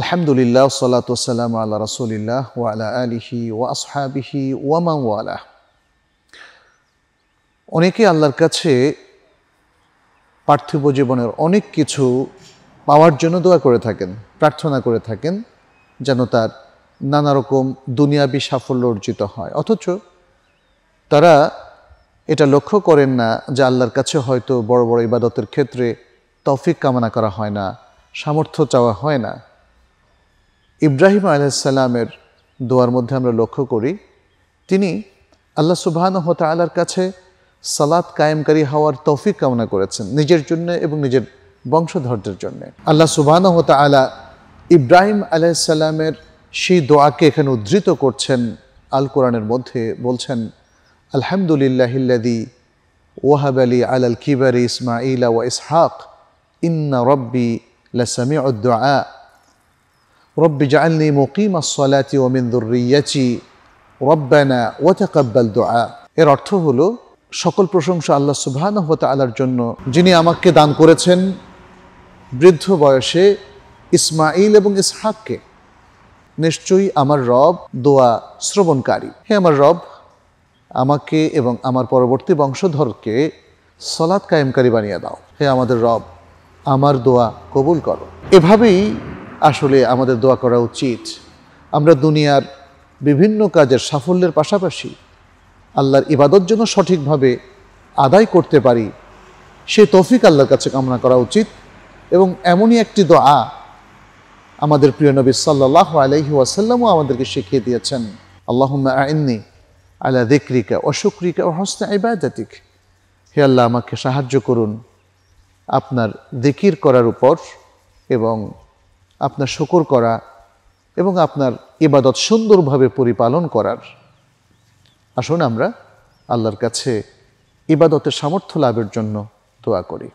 আলহামদুলিল্লাহ সালাতাম আল্লাহ রসুলিল্লাহ ওয়ালা আলিহি ওয়া আসহাবিহি ওয়ামা ওয়ালাহ অনেকে আল্লাহর কাছে পার্থিব জীবনের অনেক কিছু পাওয়ার জন্য দোয়া করে থাকেন প্রার্থনা করে থাকেন যেন তার নানা রকম দুনিয়াবি সাফল্য অর্জিত হয় অথচ তারা এটা লক্ষ্য করেন না যে আল্লাহর কাছে হয়তো বড় বড় ইবাদতের ক্ষেত্রে তফিক কামনা করা হয় না সামর্থ্য চাওয়া হয় না ইব্রাহিম আলাইসাল্লামের দোয়ার মধ্যে আমরা লক্ষ্য করি তিনি আল্লাহ সুবাহান হতালার কাছে সালাদ কায়েমকারী হওয়ার তৌফিক কামনা করেছেন নিজের জন্য এবং নিজের বংশধরদের জন্য আল্লাহ সুবাহান হতালা ইব্রাহিম আলাইসাল্লামের সেই দোয়াকে এখানে উদ্ধৃত করছেন আল কোরআনের মধ্যে বলছেন আলহামদুলিল্লাহিল্লাদি ওয়াহাব আলী কিবার কিবারি ইসমাইলা ওয়া ইসহাক ইন্না রব্বি লাসামি উদ্দোয়া رب اجعلني مقيم الصلاة ومن ذريتي ربنا وتقبل دعاء এর অর্থ হলো সকল প্রশংসা আল্লাহ সুবহানাহু ওয়া তাআলার জন্য যিনি আমাকে দান করেছেন বৃদ্ধ বয়সে ইসমাইল এবং ইসহাককে নিশ্চয়ই আমার রব দোয়া শ্রবণকারী হে আমার রব আমাকে এবং আমার পরবর্তী বংশধরকে সলাৎ কায়েমকারী বানিয়ে দাও হে আমাদের রব আমার দোয়া কবুল করো এভাবেই আসলে আমাদের দোয়া করা উচিত আমরা দুনিয়ার বিভিন্ন কাজের সাফল্যের পাশাপাশি আল্লাহর ইবাদত যেন সঠিকভাবে আদায় করতে পারি সে তৌফিক আল্লাহর কাছে কামনা করা উচিত এবং এমনই একটি দোয়া আমাদের প্রিয় নবী সাল্লাহ আলহি ওয়াসাল্লামও আমাদেরকে শিখিয়ে দিয়েছেন আল্লাহম্মা আইননি আল্লাহ দিক্রিকা অসুক্রিকা ও হস্তা আইবায়াতিক হে আল্লাহ আমাকে সাহায্য করুন আপনার দিকির করার উপর এবং আপনার শকর করা এবং আপনার এবাদত সুন্দরভাবে পরিপালন করার আসুন আমরা আল্লাহর কাছে ইবাদতের সামর্থ্য লাভের জন্য দোয়া করি